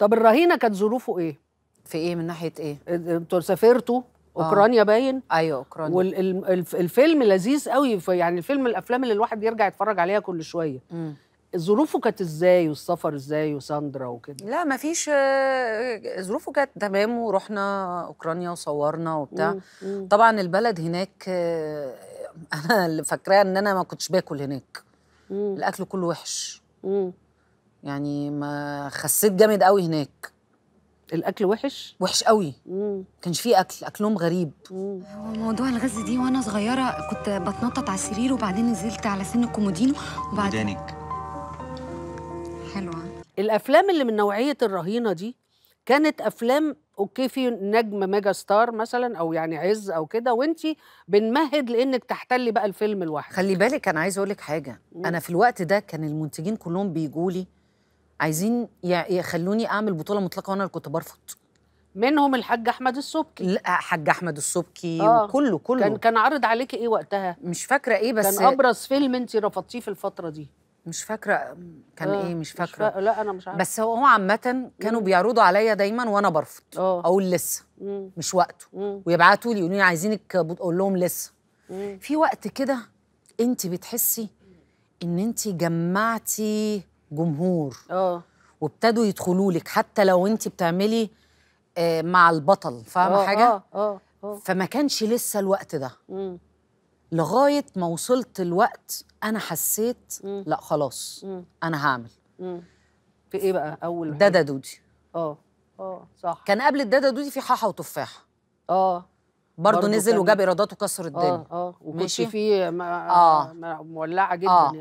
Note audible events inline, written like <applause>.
طب الرهينه كانت ظروفه ايه؟ في ايه من ناحيه ايه؟ انتوا سافرتوا آه. اوكرانيا باين ايوه اوكرانيا والفيلم لذيذ قوي يعني الفيلم الافلام اللي الواحد يرجع يتفرج عليها كل شويه م. ظروفه كانت ازاي والسفر ازاي وساندرا وكده لا ما فيش آه، ظروفه كانت تمام ورحنا اوكرانيا وصورنا وبتاع مم. طبعا البلد هناك آه، <laughs> انا اللي فاكراه ان انا ما كنتش باكل هناك مم. الاكل كله وحش مم. يعني ما خسيت جامد قوي هناك الاكل وحش وحش قوي ما كانش فيه اكل اكلهم غريب هو موضوع الغز دي وانا صغيره كنت بتنطط على السرير وبعدين نزلت على سن الكومودينو وبعدين ودانك حلوه الافلام اللي من نوعيه الرهينه دي كانت افلام اوكي في نجم ميجا ستار مثلا او يعني عز او كده وانت بنمهد لانك تحتلي بقى الفيلم لوحدك خلي بالك انا عايزه اقول لك حاجه مم. انا في الوقت ده كان المنتجين كلهم بيجوا لي عايزين يخلوني اعمل بطوله مطلقه وانا اللي كنت برفض منهم الحاج احمد السبكي لا حاج احمد السبكي آه. وكله كله كان كان عرض عليكي ايه وقتها مش فاكره ايه بس كان ابرز فيلم انت رفضتيه في الفتره دي مش فاكره كان آه. ايه مش فاكره مش فا... لا انا مش عارفه بس هو عامه كانوا بيعرضوا عليا دايما وانا برفض آه. اقول لسه مم. مش وقته مم. ويبعتوا لي يقولوا لي عايزينك اقول لهم لسه مم. في وقت كده انت بتحسي ان انت جمعتي جمهور اه وابتدوا يدخلوا لك حتى لو انت بتعملي آه، مع البطل فاهمه آه، حاجه آه،, اه اه فما كانش لسه الوقت ده مم. لغايه ما وصلت الوقت انا حسيت مم. لا خلاص مم. انا هعمل مم. في ايه بقى اول دادا دودي اه اه صح كان قبل الدادا دودي في حاحه وتفاحه اه برضه نزل وجاب ايرادات وكسر الدنيا اه اه وكنت فيه اه مولعه جدا آه. يعني.